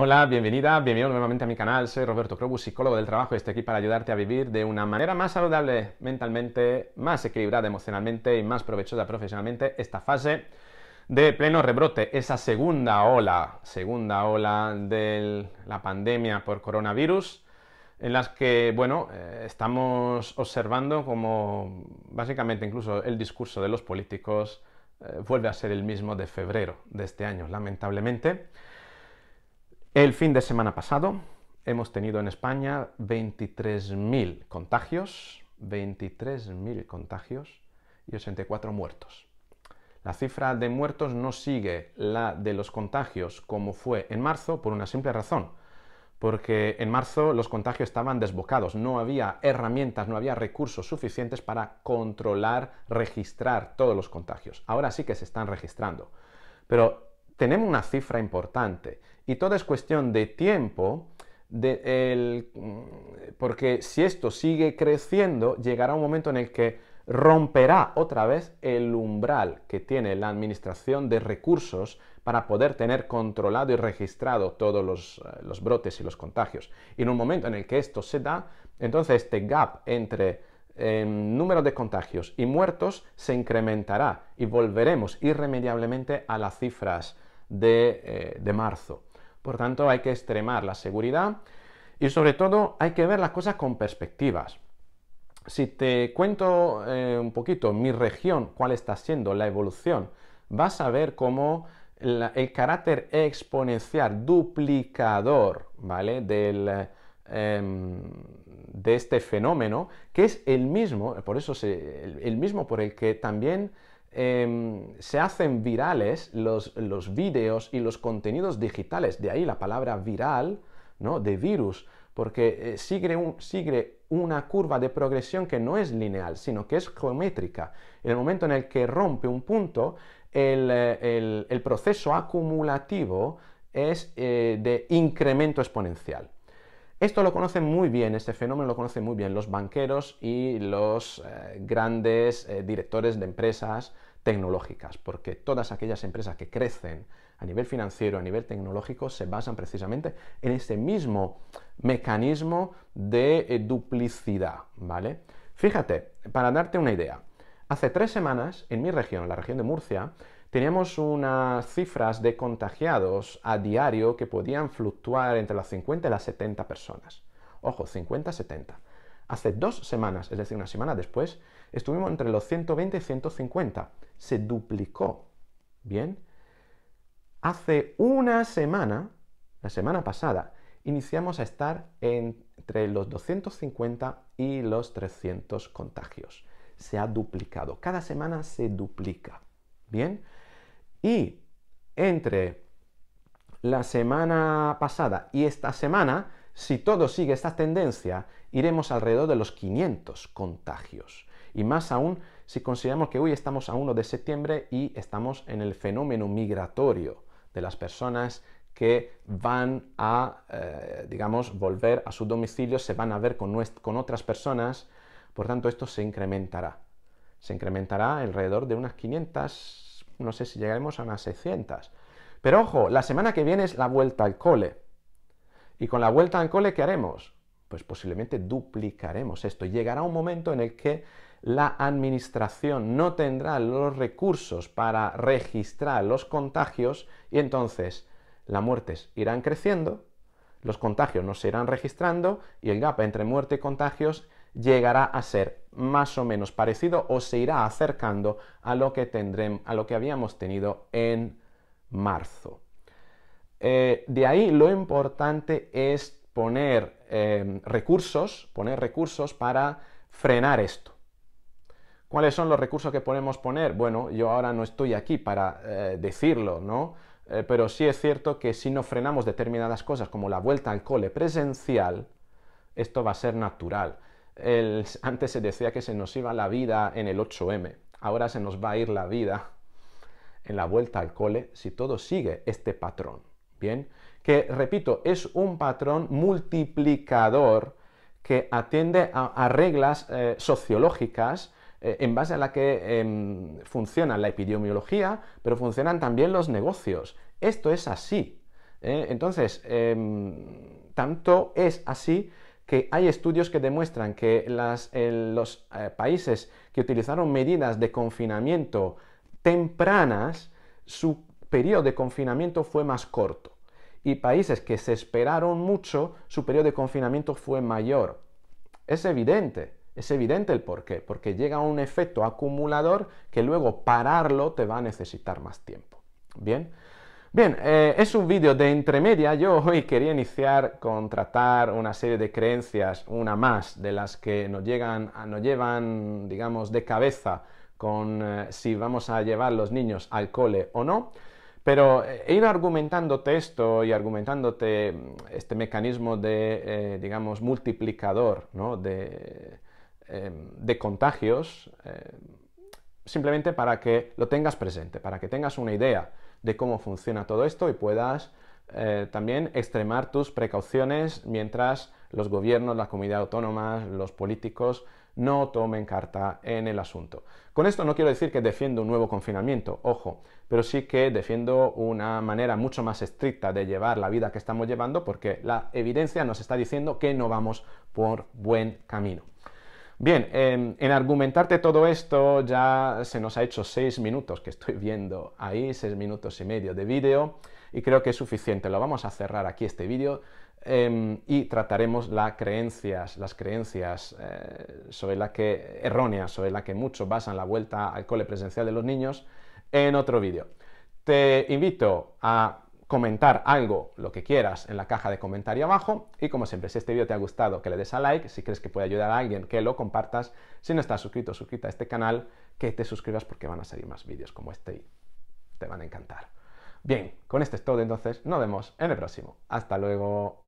Hola, bienvenida, bienvenido nuevamente a mi canal. Soy Roberto Crobus, psicólogo del trabajo y estoy aquí para ayudarte a vivir de una manera más saludable mentalmente, más equilibrada emocionalmente y más provechosa profesionalmente esta fase de pleno rebrote, esa segunda ola, segunda ola de la pandemia por coronavirus, en las que, bueno, eh, estamos observando como básicamente incluso el discurso de los políticos eh, vuelve a ser el mismo de febrero de este año, lamentablemente el fin de semana pasado hemos tenido en España 23.000 contagios, 23.000 contagios y 84 muertos. La cifra de muertos no sigue la de los contagios como fue en marzo por una simple razón, porque en marzo los contagios estaban desbocados, no había herramientas, no había recursos suficientes para controlar, registrar todos los contagios. Ahora sí que se están registrando. Pero tenemos una cifra importante y todo es cuestión de tiempo, porque si esto sigue creciendo, llegará un momento en el que romperá otra vez el umbral que tiene la Administración de Recursos para poder tener controlado y registrado todos los, eh, brotes y los contagios. Y en un momento en el que esto se da, entonces este gap entre em, número de contagios y muertos se incrementará y volveremos irremediablemente a las cifras de eh, marzo. Por tanto, hay que extremar la seguridad y sobre todo hay que ver las cosas con perspectivas. Si te cuento eh, un poquito mi región, cuál está siendo la evolución, vas a ver cómo el carácter exponencial duplicador, ¿vale? Em, de este fenómeno, que es el mismo, por eso el mismo por el que también Em, se hacen virales los, vídeos y los contenidos digitales, de ahí la palabra viral, ¿no? De virus, porque eh, sigue, una curva de progresión que no es lineal, sino que es geométrica. En el momento en el que rompe un punto, el, eh, proceso acumulativo es eh, de incremento exponencial. Esto lo conocen muy bien, este fenómeno lo conocen muy bien los banqueros y los eh, grandes eh, directores de empresas tecnológicas, porque todas aquellas empresas que crecen a nivel financiero, a nivel tecnológico, se basan precisamente en este mismo mecanismo de eh, duplicidad, ¿vale? Fíjate, para darte una idea, hace tres semanas en mi región, la región de Murcia, teníamos unas cifras de contagiados a diario que podían fluctuar entre las 50 y las 70 personas. Ojo, 50-70. Hace dos semanas, es decir, una semana después, estuvimos entre los 120 y 150. Se duplicó. Bien. Hace una semana, la semana pasada, iniciamos a estar entre los 250 y los 300 contagios. Se ha duplicado. Cada semana se duplica. Bien. Y entre la semana pasada y esta semana, si todo sigue esta tendencia, iremos alrededor de los 500 contagios. Y más aún si consideramos que hoy estamos a 1 de septiembre y estamos en el fenómeno migratorio de las personas que van a, eh, digamos, volver a su domicilio, se van a ver con otras personas, por tanto esto se incrementará. Se incrementará alrededor de unas 500 no sé si llegaremos a unas 600. Pero ojo, la semana que viene es la vuelta al cole. Y con la vuelta al cole, ¿qué haremos? Pues posiblemente duplicaremos esto. Llegará un momento en el que la administración no tendrá los recursos para registrar los contagios y entonces las muertes irán creciendo, los contagios no se irán registrando y el gap entre muerte y contagios llegará a ser más o menos parecido o se irá acercando a lo que, a lo que habíamos tenido en marzo. Eh, de ahí lo importante es poner eh, recursos, poner recursos para frenar esto. ¿Cuáles son los recursos que podemos poner? Bueno, yo ahora no estoy aquí para eh, decirlo, ¿no? pero sí es cierto que si no frenamos determinadas cosas como la vuelta al cole presencial, esto va a ser natural antes se decía que se nos iba la vida en el 8M, ahora se nos va a ir la vida en la vuelta al cole si todo sigue este patrón. Bien, que repito, es un patrón multiplicador que atiende a, reglas eh, sociológicas eh, en base a la que em, funciona la epidemiología, pero funcionan también los negocios. Esto es así. ¿eh? Entonces, em, tanto es así que hay estudios que demuestran que los eh, países que utilizaron medidas de confinamiento tempranas, su periodo de confinamiento fue más corto. Y países que se esperaron mucho, su periodo de confinamiento fue mayor. Es evidente, es evidente el porqué, porque llega un efecto acumulador que luego pararlo te va a necesitar más tiempo. Bien, Bien, eh, es un vídeo de entremedia. Yo hoy quería iniciar con tratar una serie de creencias, una más, de las que nos, llegan, nos llevan, digamos, de cabeza con eh, si vamos a llevar los niños al cole o no. Pero he eh, ido argumentándote esto y argumentándote mm, este mecanismo de, digamos, multiplicador de, contagios, simplemente para que lo tengas presente, para que tengas una idea de cómo funciona todo esto y puedas eh, también extremar tus precauciones mientras los gobiernos, las comunidades autónomas, los políticos no tomen carta en el asunto. Con esto no quiero decir que defiendo un nuevo confinamiento, ojo, pero sí que defiendo una manera mucho más estricta de llevar la vida que estamos llevando porque la evidencia nos está diciendo que no vamos por buen camino. Bien, en argumentarte todo esto ya se nos ha hecho seis minutos que estoy viendo ahí, seis minutos y medio de vídeo, y creo que es suficiente. Lo vamos a cerrar aquí este vídeo em, y trataremos las creencias, las creencias eh, sobre la que, erróneas, sobre las que muchos basan la vuelta al cole presencial de los niños en otro vídeo. Te invito a comentar algo, lo que quieras, en la caja de comentario abajo. Y como siempre, si este vídeo te ha gustado, que le des a like. Si crees que puede ayudar a alguien, que lo compartas. Si no estás suscrito suscríbete a este canal, que te suscribas porque van a salir más vídeos como este y te van a encantar. Bien, con esto es todo entonces. Nos vemos en el próximo. Hasta luego.